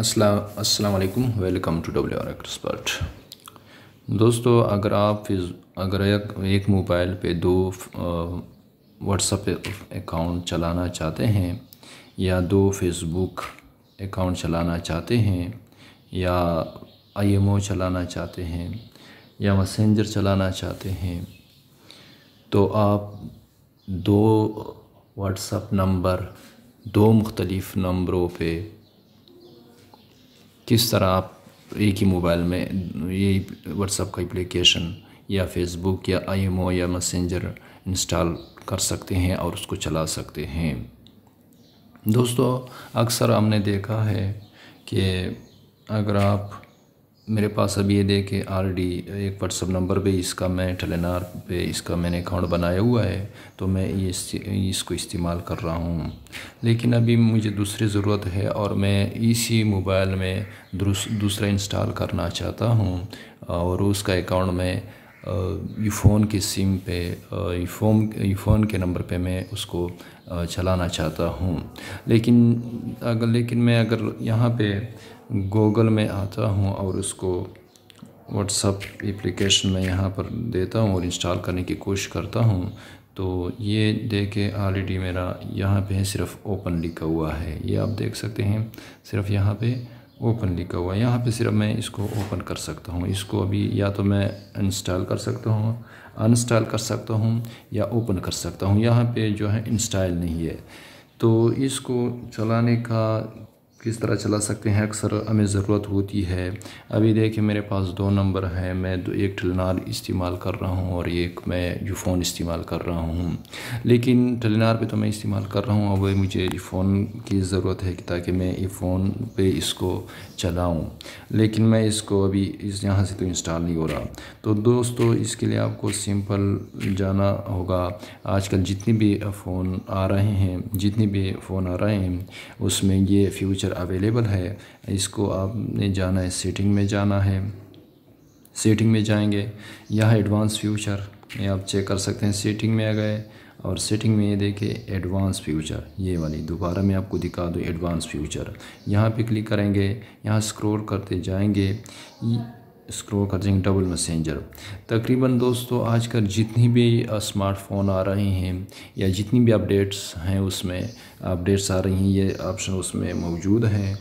असलकम welcome to W R expert दोस्तों अगर आप अगर एक, एक मोबाइल पे दो व्हाट्सएप अकाउंट चलाना चाहते हैं या दो फेसबुक अकाउंट चलाना चाहते हैं या आईएमओ चलाना चाहते हैं या मैसेंजर चलाना चाहते हैं तो आप दो व्हाट्सएप नंबर दो मुख्तलिफ़ नंबरों पे किस तरह आप एक ही मोबाइल में यही व्हाट्सअप का एप्लीकेशन या फेसबुक या आईएमओ या मैसेंजर इंस्टॉल कर सकते हैं और उसको चला सकते हैं दोस्तों अक्सर हमने देखा है कि अगर आप मेरे पास अभी ये देखे आर डी एक व्हाट्सअप नंबर पे इसका मैं टेलेनार पे इसका मैंने अकाउंट बनाया हुआ है तो मैं ये इस, इसको इस्तेमाल कर रहा हूँ लेकिन अभी मुझे दूसरी ज़रूरत है और मैं इसी मोबाइल में दूसरा इंस्टॉल करना चाहता हूँ और उसका अकाउंट मैं फ़ोन के सिम पे यू फ़ोन के नंबर पे मैं उसको चलाना चाहता हूँ लेकिन अगर लेकिन मैं अगर यहाँ पे गूगल में आता हूँ और उसको व्हाट्सअप एप्लीकेशन में यहाँ पर देता हूँ और इंस्टॉल करने की कोशिश करता हूँ तो ये देखे ऑलरेडी मेरा यहाँ पे सिर्फ ओपन लिखा हुआ है ये आप देख सकते हैं सिर्फ यहाँ पे ओपन लिखा हुआ है यहाँ पे सिर्फ मैं इसको ओपन कर सकता हूँ इसको अभी या तो मैं इंस्टॉल कर सकता हूँ अनस्टॉल कर सकता हूँ या ओपन कर सकता हूँ यहाँ पे जो है इंस्टॉल नहीं है तो इसको चलाने का किस तरह चला सकते हैं अक्सर हमें ज़रूरत होती है अभी देखिए मेरे पास दो नंबर हैं मैं दो एक टलिनार इस्तेमाल कर रहा हूँ और एक मैं जो फ़ोन इस्तेमाल कर रहा हूँ लेकिन टलिनार पे तो मैं इस्तेमाल कर रहा हूँ अब मुझे फ़ोन की ज़रूरत है कि ताकि मैं ये फ़ोन पे इसको चलाऊँ लेकिन मैं इसको अभी इस यहाँ से तो इंस्टॉल नहीं हो रहा तो दोस्तों इसके लिए आपको सिंपल जाना होगा आज जितने भी फ़ोन आ रहे हैं जितने भी फ़ोन आ रहे हैं उसमें ये फ्यूचर अवेलेबल है इसको आपने जाना है सेटिंग में जाना है सेटिंग में जाएंगे यहाँ एडवांस फ्यूचर ये आप चेक कर सकते हैं सेटिंग में आ गए और सेटिंग में ये देखें एडवांस फ्यूचर ये वाली दोबारा मैं आपको दिखा दूँ एडवांस फ्यूचर यहाँ पे क्लिक करेंगे यहाँ स्क्रॉल करते जाएंगे स्क्रोल कर देंगे डबल मैसेंजर तकरीबन दोस्तों आजकल जितनी भी स्मार्टफोन आ रहे हैं या जितनी भी अपडेट्स हैं उसमें अपडेट्स आ रही हैं ये ऑप्शन उसमें मौजूद हैं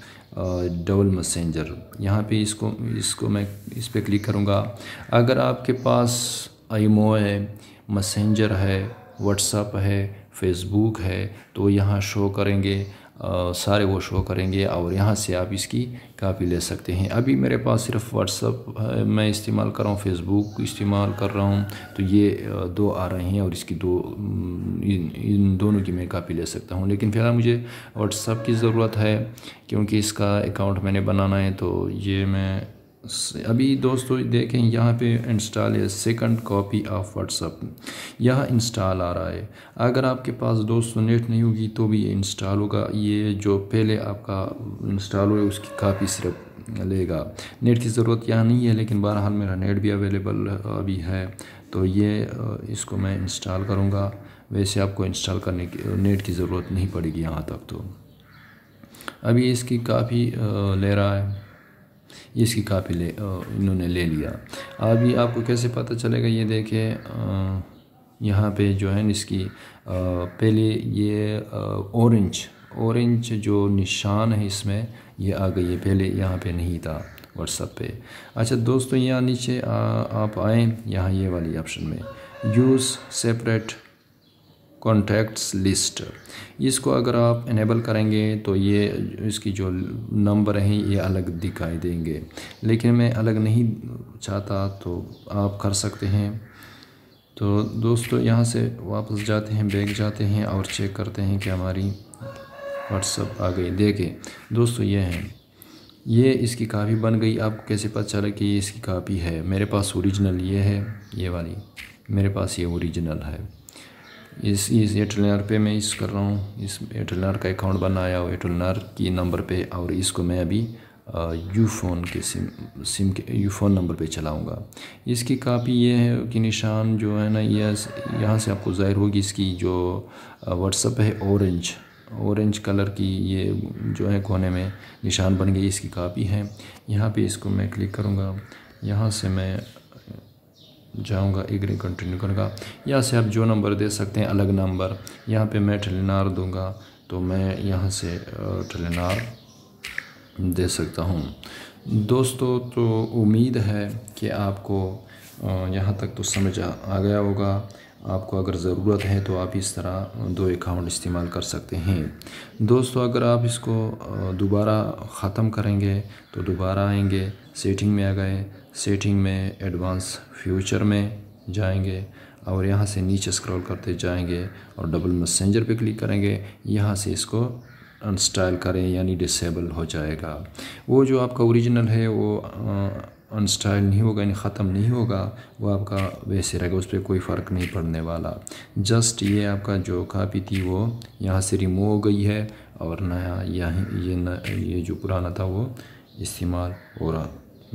डबल मैसेंजर यहाँ पे इसको इसको मैं इस पर क्लिक करूँगा अगर आपके पास आईमो है मैसेंजर है व्हाट्सअप है फेसबुक है तो यहाँ शो करेंगे सारे वो शो करेंगे और यहाँ से आप इसकी कापी ले सकते हैं अभी मेरे पास सिर्फ व्हाट्सअप मैं इस्तेमाल कर रहा हूँ फेसबुक इस्तेमाल कर रहा हूँ तो ये दो आ रहे हैं और इसकी दो इन, इन दोनों की मैं कापी ले सकता हूँ लेकिन फ़िलहाल मुझे व्हाट्सअप की ज़रूरत है क्योंकि इसका अकाउंट मैंने बनाना है तो ये मैं अभी दोस्तों देखें यहाँ पे इंस्टॉल है सेकंड कॉपी ऑफ व्हाट्सअप यह इंस्टॉल आ रहा है अगर आपके पास दोस्तों नेट नहीं होगी तो भी ये इंस्टॉल होगा ये जो पहले आपका इंस्टॉल हुआ उसकी कॉपी सिर्फ लेगा नेट की ज़रूरत यहाँ नहीं है लेकिन बहरहाल मेरा नेट भी अवेलेबल अभी है तो ये इसको मैं इंस्टॉल करूँगा वैसे आपको इंस्टॉल करने की नेट की ज़रूरत नहीं पड़ेगी यहाँ तक तो अभी इसकी काफ़ी ले रहा है ये इसकी कापी ले इन्होंने ले लिया अभी आपको कैसे पता चलेगा ये देखें यहाँ पे जो है इसकी पहले ये ऑरेंज ऑरेंज जो निशान है इसमें ये आ गई है पहले यहाँ पे नहीं था व्हाट्सअप पे अच्छा दोस्तों यहाँ नीचे आ, आप आएँ यहाँ ये वाली ऑप्शन में यूज़ सेपरेट कॉन्टैक्ट्स लिस्ट इसको अगर आप इनेबल करेंगे तो ये इसकी जो नंबर हैं ये अलग दिखाई देंगे लेकिन मैं अलग नहीं चाहता तो आप कर सकते हैं तो दोस्तों यहाँ से वापस जाते हैं बैग जाते हैं और चेक करते हैं कि हमारी व्हाट्सअप आ गई देखें दोस्तों ये हैं ये इसकी कापी बन गई आपको कैसे पता चला कि ये इसकी कापी है मेरे पास ओरिजिनल ये है ये वाली मेरे पास ये ओरिजिनल है इस इस नार पे मैं इस कर रहा हूँ इस एयरटेल नार का अकाउंट बनाया और नार की नंबर पे और इसको मैं अभी यू फ़ोन के सिम सिम के यू फ़ोन नंबर पे चलाऊँगा इसकी कापी ये है कि निशान जो है ना ये यहाँ से आपको ज़ाहिर होगी इसकी जो व्हाट्सअप है ऑरेंज ऑरेंज कलर की ये जो है कोने में निशान बन गई इसकी कापी है यहाँ पर इसको मैं क्लिक करूँगा यहाँ से मैं जाऊंगा एग्री कंटिन्यू करूँगा यहाँ से आप जो नंबर दे सकते हैं अलग नंबर यहाँ पे मैं ठलिनार दूंगा तो मैं यहाँ से ठलिनार दे सकता हूँ दोस्तों तो उम्मीद है कि आपको यहाँ तक तो समझ आ गया होगा आपको अगर ज़रूरत है तो आप इस तरह दो अकाउंट इस्तेमाल कर सकते हैं दोस्तों अगर आप इसको दोबारा ख़त्म करेंगे तो दोबारा आएंगे सेटिंग में आ गए सेटिंग में एडवांस फ्यूचर में जाएंगे और यहाँ से नीचे स्क्रॉल करते जाएंगे और डबल मैसेंजर पे क्लिक करेंगे यहाँ से इसको अनस्टाइल करें यानी डिसेबल हो जाएगा वो जो आपका ओरिजिनल है वो अनस्टाइल नहीं होगा यानी ख़त्म नहीं होगा वो आपका वैसे रहेगा उस पर कोई फ़र्क नहीं पड़ने वाला जस्ट ये आपका जो कापी थी वो यहाँ से रिमूव हो गई है और नया यहाँ ये न ये जो पुराना था वो इस्तेमाल हो रहा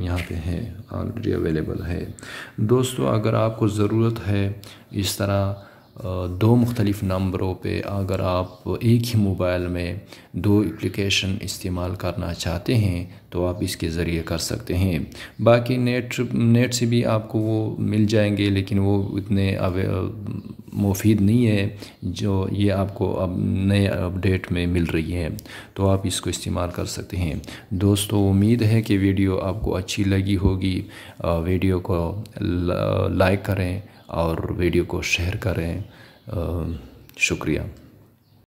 यहाँ पे है ऑलरेडी अवेलेबल है दोस्तों अगर आपको ज़रूरत है इस तरह दो मुख्तलिफ़ नंबरों पे अगर आप एक ही मोबाइल में दो एप्लीकेशन इस्तेमाल करना चाहते हैं तो आप इसके ज़रिए कर सकते हैं बाकी नेट नेट से भी आपको वो मिल जाएंगे लेकिन वो इतने मुफीद नहीं है जो ये आपको अब नए अपडेट में मिल रही है तो आप इसको इस्तेमाल कर सकते हैं दोस्तों उम्मीद है कि वीडियो आपको अच्छी लगी होगी वीडियो को लाइक करें और वीडियो को शेयर करें शुक्रिया